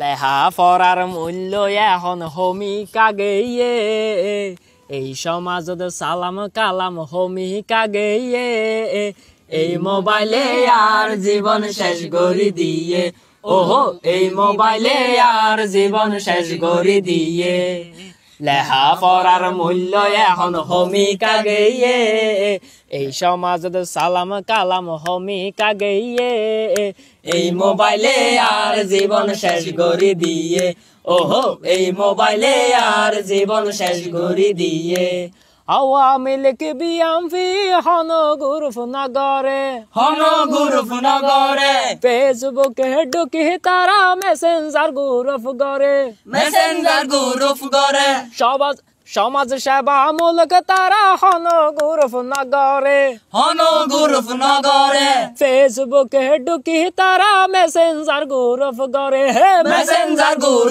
লেহা পড়ার মূল্য এখন হমি কাগেয়ে এই সমাজত সালাম কালাম হমি কাগে এই মোবাইলে আর জীবন শেষ গড়ি দিয়ে ওহো এই মোবাইলে আর জীবন শেষ গড়ি দিয়ে লেহা পড়ার মূল্য এখন হমিকা গেয়ে এই সমাজত সালাম কালাম হমিকা গেয়ে এই মোবাইলে আর জীবন শেষ করে দিয়ে ওহো এই মোবাইলে আর জীবন শেষ করে দিয়ে আওয়ামী লীগ বিয়াম ফি হন গুরুফ নগরে হন গুরুফ নগরে ফেসবুকে ঢুকি তারা মেসেঞ্জার গুরুফ গরে মেসেঞ্জার গুরুফ গরে সবাজ সমাজ সেবা মূলক তারা হন গুরুফ নগরে হন গুরুফ নগরে ফেসবুকে ঢুকি তারা মেসেঞ্জার গুরুফ গরে মেসেঞ্জার গুরু